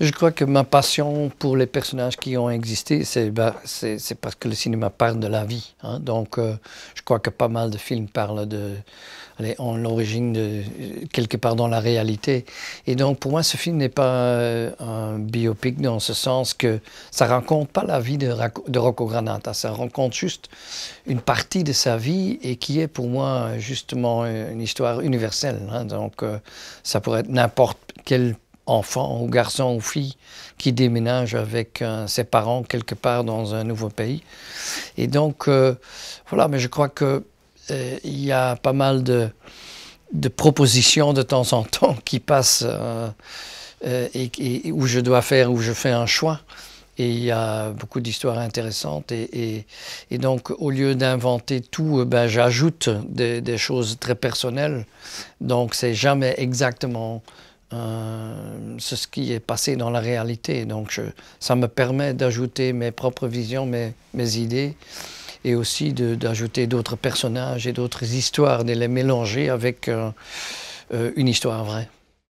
Je crois que ma passion pour les personnages qui ont existé, c'est bah, parce que le cinéma parle de la vie. Hein. Donc, euh, je crois que pas mal de films parlent de en l'origine de quelque part dans la réalité. Et donc, pour moi, ce film n'est pas euh, un biopic dans ce sens que ça raconte pas la vie de, Rocco Granata. Ça rencontre juste une partie de sa vie et qui est pour moi justement une histoire universelle. Hein. Donc, euh, ça pourrait être n'importe quel enfant ou garçon ou fille qui déménage avec euh, ses parents quelque part dans un nouveau pays. Et donc, euh, voilà, mais je crois qu'il euh, il y a pas mal de, propositions de temps en temps qui passent et, où je dois faire, où je fais un choix. Et il y a beaucoup d'histoires intéressantes. Et, donc, au lieu d'inventer tout, ben, j'ajoute des, des, choses très personnelles. Donc, c'est jamais exactement euh, ce qui est passé dans la réalité. Donc ça me permet d'ajouter mes propres visions, mes, idées, et aussi d'ajouter d'autres personnages et d'autres histoires, de les mélanger avec euh, euh, une histoire vraie.